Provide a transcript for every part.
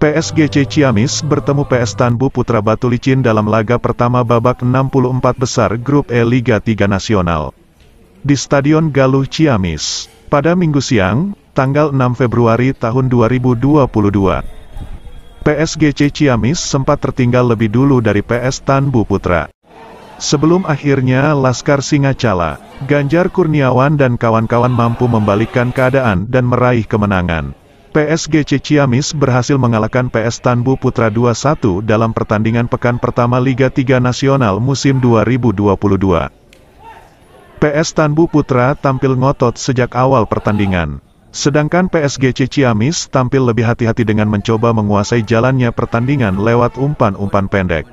PSGC Ciamis bertemu PS Tanbu Putra Batu Licin dalam laga pertama babak 64 besar Grup E Liga 3 Nasional. Di Stadion Galuh Ciamis, pada minggu siang, tanggal 6 Februari tahun 2022. PSGC Ciamis sempat tertinggal lebih dulu dari PS Tanbu Putra. Sebelum akhirnya Laskar Singacala, Ganjar Kurniawan dan kawan-kawan mampu membalikkan keadaan dan meraih kemenangan. PSGC Ciamis berhasil mengalahkan PS Tanbu Putra 2-1 dalam pertandingan pekan pertama Liga 3 Nasional musim 2022. PS Tanbu Putra tampil ngotot sejak awal pertandingan. Sedangkan PSGC Ciamis tampil lebih hati-hati dengan mencoba menguasai jalannya pertandingan lewat umpan-umpan pendek.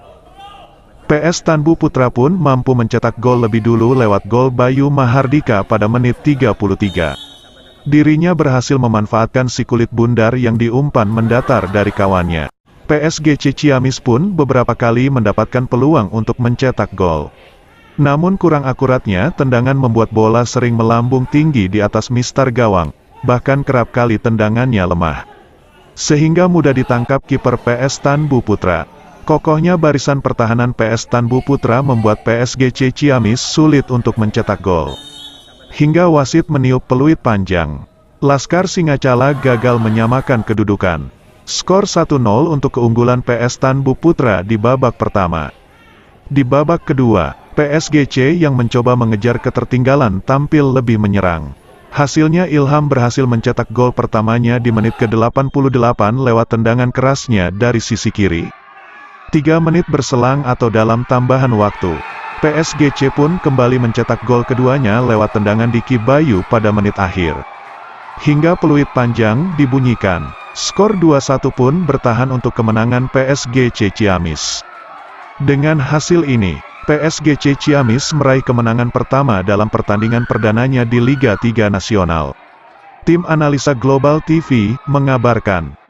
PS Tanbu Putra pun mampu mencetak gol lebih dulu lewat gol Bayu Mahardika pada menit 33. Dirinya berhasil memanfaatkan si kulit bundar yang diumpan mendatar dari kawannya. PSG Ciamis pun beberapa kali mendapatkan peluang untuk mencetak gol. Namun kurang akuratnya tendangan membuat bola sering melambung tinggi di atas mistar gawang, bahkan kerap kali tendangannya lemah. Sehingga mudah ditangkap kiper PS Tanbu Putra. Kokohnya barisan pertahanan PS Tanbu Putra membuat PSG Ciamis sulit untuk mencetak gol hingga wasit meniup peluit panjang. Laskar Singacala gagal menyamakan kedudukan. Skor 1-0 untuk keunggulan PS Tanbu Putra di babak pertama. Di babak kedua, PSGC yang mencoba mengejar ketertinggalan tampil lebih menyerang. Hasilnya Ilham berhasil mencetak gol pertamanya di menit ke-88 lewat tendangan kerasnya dari sisi kiri. Tiga menit berselang atau dalam tambahan waktu, PSGC pun kembali mencetak gol keduanya lewat tendangan Diki Bayu pada menit akhir. Hingga peluit panjang dibunyikan, skor 2-1 pun bertahan untuk kemenangan PSGC Ciamis. Dengan hasil ini, PSGC Ciamis meraih kemenangan pertama dalam pertandingan perdananya di Liga 3 Nasional. Tim analisa Global TV mengabarkan,